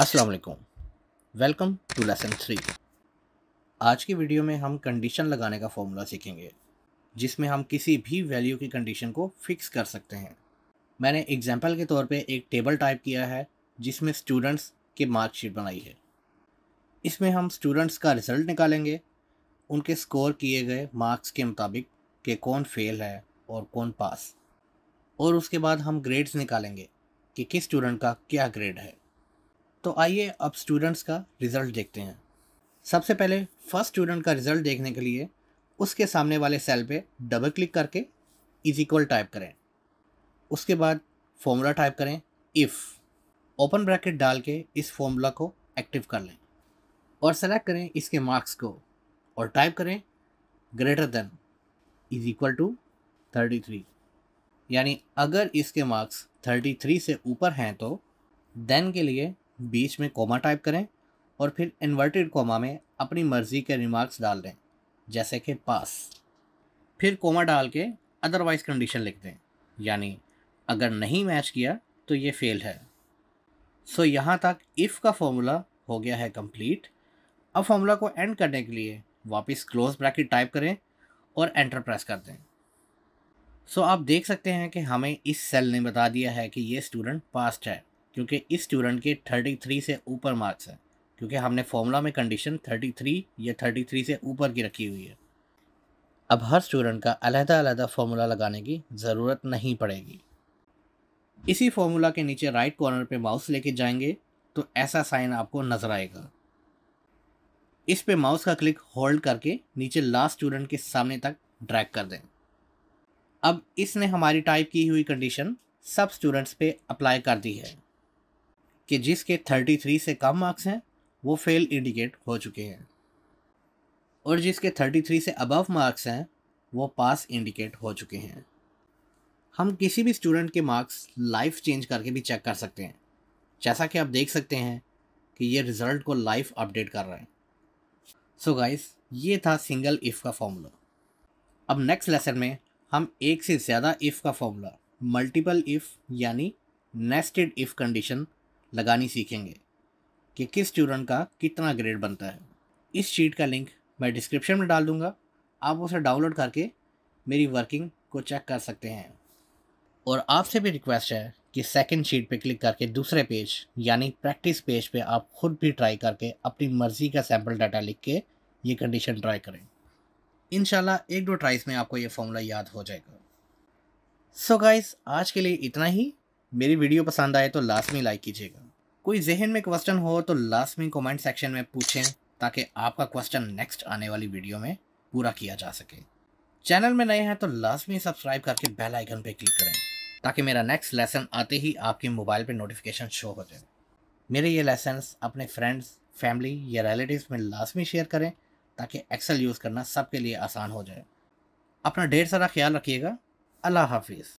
अस्सलाम वालेकुम welcome to lesson three आज की वीडियो में हम कंडीशन लगाने का फॉर्मूला सीखेंगे जिसमें हम किसी भी वैल्यू की कंडीशन को फिक्स कर सकते हैं मैंने एग्जाम्पल के तौर पे एक टेबल टाइप किया है जिसमें स्टूडेंट्स के मार्कशीट बनाई है इसमें हम स्टूडेंट्स का रिज़ल्ट निकालेंगे उनके स्कोर किए गए मार्क्स के मुताबिक कि कौन फेल है और कौन पास और उसके बाद हम ग्रेड्स निकालेंगे कि किस स्टूडेंट का क्या ग्रेड है तो आइए अब स्टूडेंट्स का रिज़ल्ट देखते हैं सबसे पहले फर्स्ट स्टूडेंट का रिज़ल्ट देखने के लिए उसके सामने वाले सेल पे डबल क्लिक करके इज इक्वल टाइप करें उसके बाद फॉर्मूला टाइप करें इफ़ ओपन ब्रैकेट डाल के इस फॉर्मूला को एक्टिव कर लें और सेलेक्ट करें इसके मार्क्स को और टाइप करें greater than is equal to thirty three यानी अगर इसके मार्क्स थर्टी थ्री से ऊपर हैं तो देन के लिए बीच में कोमा टाइप करें और फिर इन्वर्टेड कोमा में अपनी मर्ज़ी के रिमार्क्स डाल दें जैसे कि पास फिर कोमा डाल के अदरवाइज़ कंडीशन लिख दें यानी अगर नहीं मैच किया तो ये फेल है सो so, यहाँ तक इफ़ का फॉर्मूला हो गया है कंप्लीट अब फॉर्मूला को एंड करने के लिए वापस क्लोज ब्रैकेट टाइप करें और एंटर प्रेस कर दें सो so, आप देख सकते हैं कि हमें इस सेल ने बता दिया है कि ये स्टूडेंट पास्ट है क्योंकि इस स्टूडेंट के 33 से ऊपर मार्क्स हैं क्योंकि हमने फॉर्मूला में कंडीशन 33 या 33 से ऊपर की रखी हुई है अब हर स्टूडेंट का अलहदा अलहदा फार्मूला लगाने की ज़रूरत नहीं पड़ेगी इसी फार्मूला के नीचे राइट कॉर्नर पर माउस लेके जाएंगे तो ऐसा साइन आपको नज़र आएगा इस पे माउस का क्लिक होल्ड करके नीचे लास्ट स्टूडेंट के सामने तक ड्रैग कर दें अब इसने हमारी टाइप की हुई कंडीशन सब स्टूडेंट्स पे अप्लाई कर दी है कि जिसके 33 से कम मार्क्स हैं वो फेल इंडिकेट हो चुके हैं और जिसके 33 से अबव मार्क्स हैं वो पास इंडिकेट हो चुके हैं हम किसी भी स्टूडेंट के मार्क्स लाइफ चेंज करके भी चेक कर सकते हैं जैसा कि आप देख सकते हैं कि ये रिज़ल्ट को लाइफ अपडेट कर रहे हैं सो so गाइस ये था सिंगल इफ़ का फॉर्मूला अब नेक्स्ट लेसन में हम एक से ज़्यादा इफ़ का फॉर्मूला मल्टीपल इफ़ यानी नेस्टेड इफ़ कंडीशन लगानी सीखेंगे कि किस स्टूडेंट का कितना ग्रेड बनता है इस शीट का लिंक मैं डिस्क्रिप्शन में डाल दूँगा आप उसे डाउनलोड करके मेरी वर्किंग को चेक कर सकते हैं और आपसे भी रिक्वेस्ट है कि सेकंड शीट पे क्लिक करके दूसरे पेज यानी प्रैक्टिस पेज पे आप खुद भी ट्राई करके अपनी मर्ज़ी का सैम्पल डाटा लिख के ये कंडीशन ट्राई करें इन एक दो ट्राइज में आपको ये फॉर्मूला याद हो जाएगा सो so गाइस आज के लिए इतना ही मेरी वीडियो पसंद आए तो लाजमी लाइक कीजिएगा कोई जहन में क्वेश्चन हो तो लाजमी कमेंट सेक्शन में पूछें ताकि आपका क्वेश्चन नेक्स्ट आने वाली वीडियो में पूरा किया जा सके चैनल में नए हैं तो लाजमी सब्सक्राइब करके बेल आइकन पर क्लिक करें ताकि मेरा नेक्स्ट लेसन आते ही आपके मोबाइल पर नोटिफिकेशन शो हो जाए मेरे ये लेसन्स अपने फ्रेंड्स फैमिली या रिलेटिव में लाजमी शेयर करें ताकि एक्सेल यूज़ करना सबके लिए आसान हो जाए अपना ढेर सारा ख्याल रखिएगा अल्लाह हाफिज़